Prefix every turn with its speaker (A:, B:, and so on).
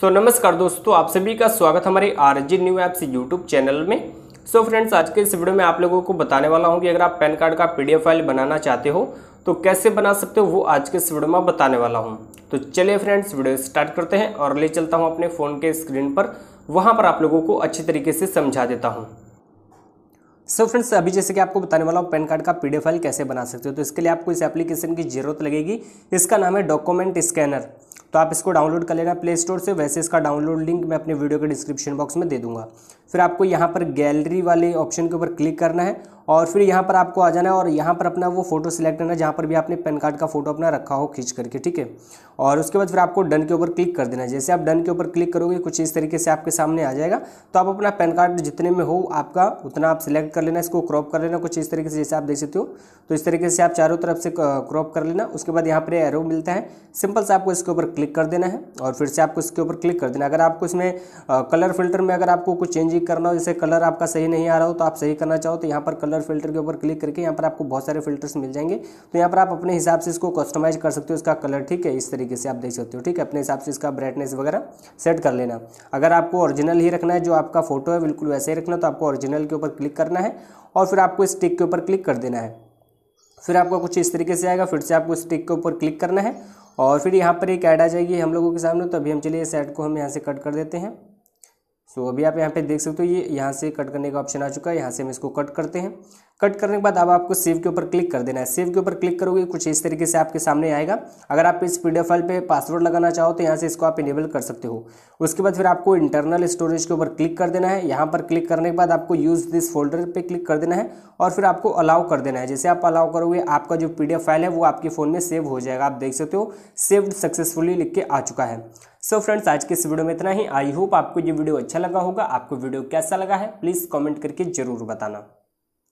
A: सो so, नमस्कार दोस्तों आप सभी का स्वागत हमारे R G new apps YouTube channel में सो so, फ्रेंड्स आज के इस वीडियो में आप लोगों को बताने वाला हूं कि अगर आप पैन कार्ड का पीडीएफ फाइल बनाना चाहते हो तो कैसे बना सकते हो वो आज के इस वीडियो में बताने वाला हूं तो चलिए फ्रेंड्स वीडियो स्टार्ट करते हैं और ले चलता हूँ अपने फ़ोन के स्क्रीन पर वहाँ पर आप लोगों को अच्छे तरीके से समझा देता हूँ सो so फ्रेंड्स अभी जैसे कि आपको बताने वाला हूँ पैन कार्ड का पीडीएफ फाइल कैसे बना सकते हो तो इसके लिए आपको इस एप्लीकेशन की जरूरत लगेगी इसका नाम है डॉक्यूमेंट स्कैनर तो आप इसको डाउनलोड कर लेना प्ले स्टोर से वैसे इसका डाउनलोड लिंक मैं अपने वीडियो के डिस्क्रिप्शन बॉक्स में दे दूंगा फिर आपको यहाँ पर गैलरी वाले ऑप्शन के ऊपर क्लिक करना है और फिर यहाँ पर आपको आ जाना है और यहाँ पर अपना वो फोटो सिलेक्ट करना है जहाँ पर भी आपने पैन कार्ड का फोटो अपना रखा हो खींच करके ठीक है और उसके बाद फिर आपको डन के ऊपर क्लिक कर देना है जैसे आप डन के ऊपर क्लिक करोगे कुछ इस तरीके से आपके सामने आ जाएगा तो आप अपना पैन कार्ड जितने में हो आपका उतना आप सिलेक्ट कर लेना इसको क्रॉप कर लेना कुछ इस तरीके से जैसे आप देख सकते हो तो इस तरीके से आप चारों तरफ से क्रॉप कर लेना उसके बाद यहाँ पर एरो मिलता है सिंपल से आपको इसके ऊपर क्लिक कर देना है और फिर से आपको इसके ऊपर क्लिक कर देना अगर आपको इसमें कलर फिल्टर में अगर आपको कुछ चेंजिंग करना हो जैसे कलर आपका सही नहीं आ रहा हो तो आप सही करना चाहो तो यहाँ पर कलर और फिल्टर के ऊपर क्लिक करके यहाँ पर आपको बहुत सारे फिल्टर्स मिल जाएंगे तो यहाँ पर आप अपने हिसाब से इसको कस्टमाइज कर सकते हो इसका कलर ठीक है इस तरीके से आप देख सकते हो ठीक है अपने हिसाब से इसका ब्राइटनेस वगैरह सेट कर लेना अगर आपको ऑरिजिनल ही रखना है जो आपका फोटो है बिल्कुल वैसे ही रखना तो आपको ऑरिजिनल के ऊपर क्लिक करना है और फिर आपको इस टिक के ऊपर क्लिक कर देना है फिर आपका कुछ इस तरीके से आएगा फिर से आपको इस टिक के ऊपर क्लिक करना है और फिर यहाँ पर एक ऐड आ जाएगी हम लोगों के सामने तो अभी हम चलिए इस ऐड को हम यहाँ से कट कर देते हैं सो अभी आप यहाँ पे देख सकते हो ये यहाँ से कट करने का ऑप्शन आ चुका है यहाँ से हम इसको कट करते हैं कट करने के बाद अब आपको सेव के ऊपर क्लिक कर देना है सेव के ऊपर क्लिक करोगे कुछ इस तरीके से आपके सामने आएगा अगर आप इस पी फाइल पे पासवर्ड लगाना चाहो तो यहाँ से इसको आप इनेबल कर सकते हो उसके बाद फिर आपको इंटरनल स्टोरेज के ऊपर क्लिक कर देना है यहाँ पर क्लिक करने के बाद आपको यूज़ दिस फोल्डर पर क्लिक कर देना है और फिर आपको अलाउ कर देना है जैसे आप अलाउ करोगे आपका जो पी फाइल है वो आपके फ़ोन में सेव हो जाएगा आप देख सकते हो सेव्ड सक्सेसफुली लिख के आ चुका है सो so फ्रेंड्स आज के इस वीडियो में इतना ही आई होप आपको ये वीडियो अच्छा लगा होगा आपको वीडियो कैसा लगा है प्लीज़ कमेंट करके ज़रूर बताना